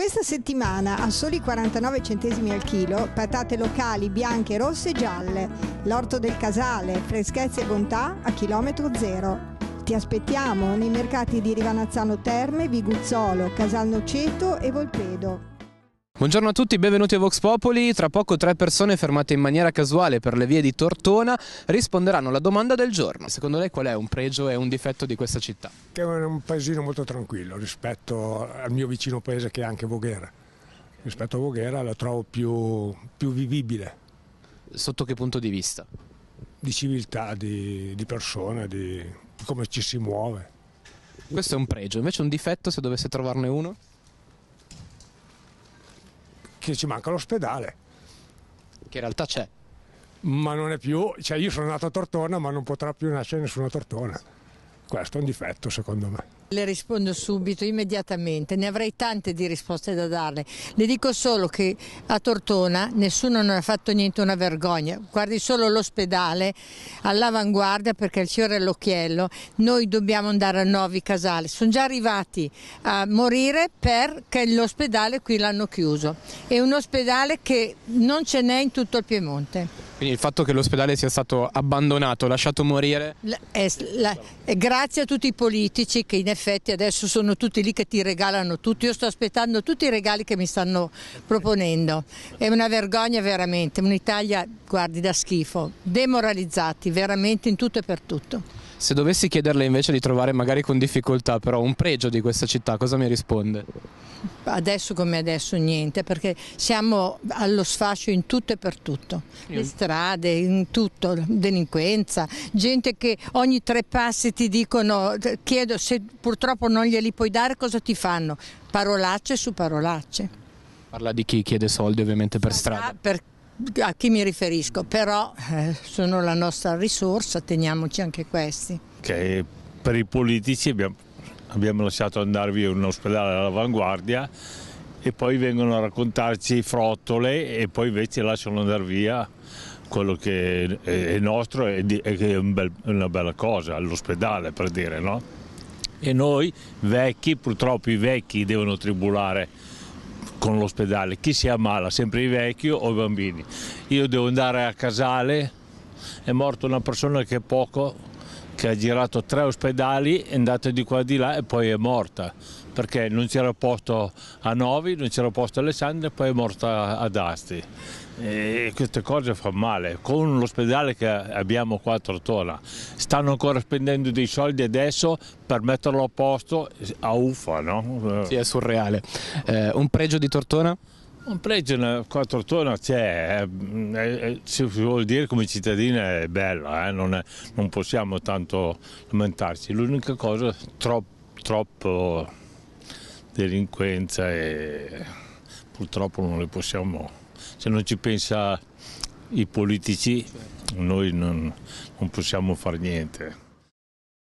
Questa settimana a soli 49 centesimi al chilo, patate locali bianche, rosse e gialle, l'orto del casale, freschezza e bontà a chilometro zero. Ti aspettiamo nei mercati di Rivanazzano Terme, Viguzzolo, Casal Noceto e Volpedo. Buongiorno a tutti, benvenuti a Vox Popoli. Tra poco tre persone fermate in maniera casuale per le vie di Tortona risponderanno alla domanda del giorno. Secondo lei qual è un pregio e un difetto di questa città? Che è un paesino molto tranquillo rispetto al mio vicino paese che è anche Voghera. Rispetto a Voghera la trovo più, più vivibile. Sotto che punto di vista? Di civiltà, di, di persone, di come ci si muove. Questo è un pregio, invece un difetto se dovesse trovarne uno? che ci manca l'ospedale. Che in realtà c'è. Ma non è più, cioè io sono nato a Tortona ma non potrà più nascere nessuna Tortona. Questo è un difetto secondo me. Le rispondo subito, immediatamente, ne avrei tante di risposte da darle. Le dico solo che a Tortona nessuno non ha fatto niente una vergogna, guardi solo l'ospedale all'avanguardia perché il fiore all'occhiello, noi dobbiamo andare a Novi Casale, sono già arrivati a morire perché l'ospedale qui l'hanno chiuso, è un ospedale che non ce n'è in tutto il Piemonte. Quindi il fatto che l'ospedale sia stato abbandonato, lasciato morire? La, è, la, è grazie a tutti i politici che in effetti effetti adesso sono tutti lì che ti regalano tutto, io sto aspettando tutti i regali che mi stanno proponendo, è una vergogna veramente, un'Italia guardi da schifo, demoralizzati veramente in tutto e per tutto. Se dovessi chiederle invece di trovare magari con difficoltà però un pregio di questa città, cosa mi risponde? Adesso come adesso niente, perché siamo allo sfascio in tutto e per tutto. Le strade, in tutto, delinquenza, gente che ogni tre passi ti dicono, eh, chiedo se purtroppo non glieli puoi dare cosa ti fanno? Parolacce su parolacce. Parla di chi chiede soldi ovviamente per strada. Per a chi mi riferisco, però eh, sono la nostra risorsa, teniamoci anche questi. Che per i politici abbiamo abbiamo lasciato andarvi un ospedale all'avanguardia e poi vengono a raccontarci frottole e poi invece lasciano andare via quello che è nostro e che è un bel, una bella cosa, l'ospedale per dire, no? E noi vecchi, purtroppo i vecchi devono tribulare con l'ospedale, chi si ammala, sempre i vecchi o i bambini. Io devo andare a Casale, è morta una persona che poco che ha girato tre ospedali, è andata di qua e di là e poi è morta, perché non c'era posto a Novi, non c'era posto a Alessandria e poi è morta ad Asti. E queste cose fanno male. Con l'ospedale che abbiamo qua a Tortona, stanno ancora spendendo dei soldi adesso per metterlo a posto a uffa, no? Sì, è surreale. Eh, un pregio di Tortona? Un pregio a quattro tonna c'è, si vuol dire come cittadina è bello, eh? non, è, non, possiamo tanto lamentarci. L'unica cosa, troppo, troppo delinquenza e purtroppo non le possiamo, se non ci pensa i politici noi non, non possiamo fare niente.